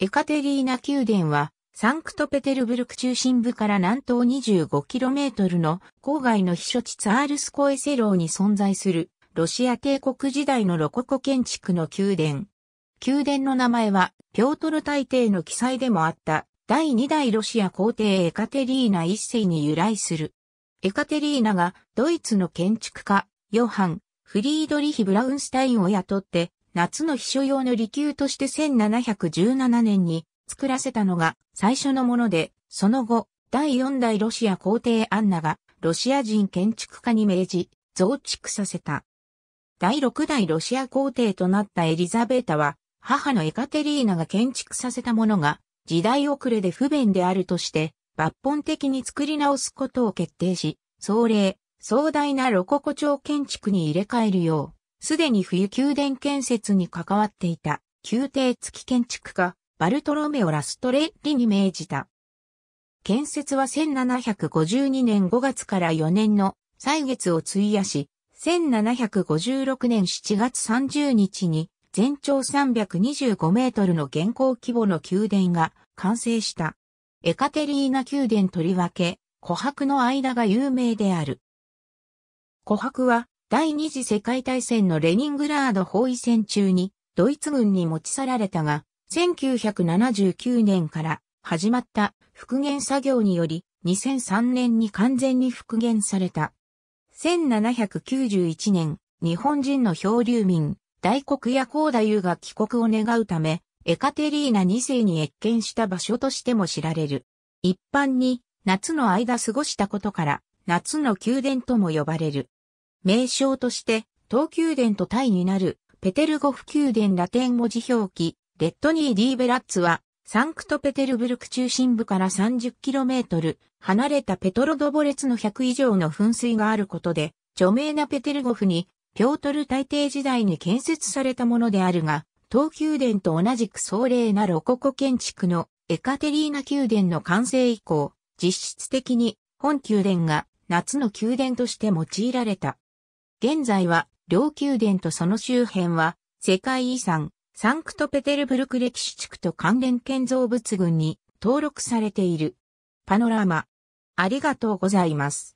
エカテリーナ宮殿は、サンクトペテルブルク中心部から南東 25km の郊外の避暑地ツアールスコエセローに存在するロシア帝国時代のロココ建築の宮殿。宮殿の名前はピョートル大帝の記載でもあった第2代ロシア皇帝エカテリーナ一世に由来する。エカテリーナがドイツの建築家ヨハン・フリードリヒ・ブラウンスタインを雇って夏の秘書用の利休として1717年に作らせたのが最初のもので、その後、第4代ロシア皇帝アンナがロシア人建築家に命じ、増築させた。第6代ロシア皇帝となったエリザベータは、母のエカテリーナが建築させたものが、時代遅れで不便であるとして、抜本的に作り直すことを決定し、壮麗、壮大なロココ調建築に入れ替えるよう、すでに冬宮殿建設に関わっていた宮廷付き建築家、バルトロメオ・ラストレッリに命じた。建設は1752年5月から4年の歳月を費やし、1756年7月30日に全長325メートルの現行規模の宮殿が完成した。エカテリーナ宮殿とりわけ、琥珀の間が有名である。琥珀は第二次世界大戦のレニングラード包囲戦中にドイツ軍に持ち去られたが、1979年から始まった復元作業により2003年に完全に復元された。1791年、日本人の漂流民、大黒や高太夫が帰国を願うため、エカテリーナ2世に越見した場所としても知られる。一般に夏の間過ごしたことから、夏の宮殿とも呼ばれる。名称として、東宮殿とタイになる、ペテルゴフ宮殿ラテン文字表記、レッドニー・ディーベラッツは、サンクトペテルブルク中心部から 30km 離れたペトロドボレツの100以上の噴水があることで、著名なペテルゴフに、ピョートル大帝時代に建設されたものであるが、東宮殿と同じく壮麗なロココ建築のエカテリーナ宮殿の完成以降、実質的に本宮殿が夏の宮殿として用いられた。現在は、両宮殿とその周辺は、世界遺産、サンクトペテルブルク歴史地区と関連建造物群に登録されている。パノラマ。ありがとうございます。